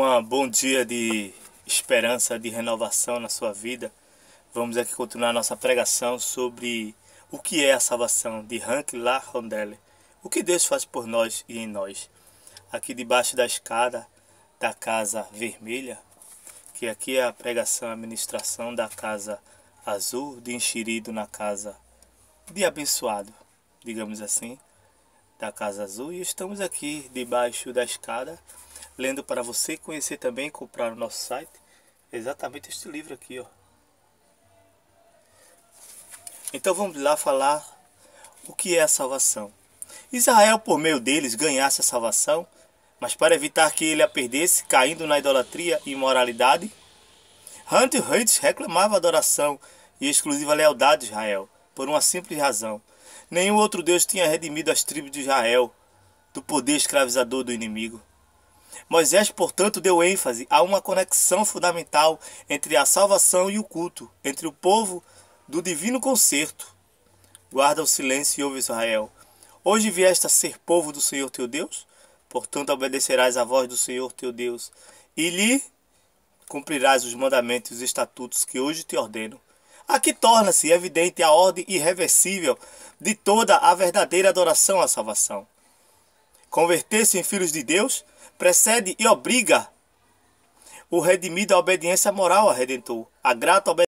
um bom dia de esperança, de renovação na sua vida. Vamos aqui continuar nossa pregação sobre o que é a salvação de Hank La Rondelle. O que Deus faz por nós e em nós. Aqui debaixo da escada da Casa Vermelha, que aqui é a pregação a administração da Casa Azul, de enxerido na Casa de Abençoado, digamos assim, da Casa Azul. E estamos aqui debaixo da escada lendo para você conhecer também comprar no nosso site. É exatamente este livro aqui, ó. Então vamos lá falar o que é a salvação. Israel, por meio deles, ganhasse a salvação, mas para evitar que ele a perdesse, caindo na idolatria e imoralidade, Hunt Reis reclamava a adoração e exclusiva lealdade de Israel, por uma simples razão. Nenhum outro Deus tinha redimido as tribos de Israel do poder escravizador do inimigo. Moisés, portanto, deu ênfase a uma conexão fundamental entre a salvação e o culto, entre o povo do divino concerto. Guarda o silêncio e ouve Israel. Hoje vieste a ser povo do Senhor teu Deus, portanto obedecerás à voz do Senhor teu Deus e lhe cumprirás os mandamentos e os estatutos que hoje te ordeno. Aqui torna-se evidente a ordem irreversível de toda a verdadeira adoração à salvação. Converter-se em filhos de Deus precede e obriga o redimido à obediência moral a Redentor, a grata obediência.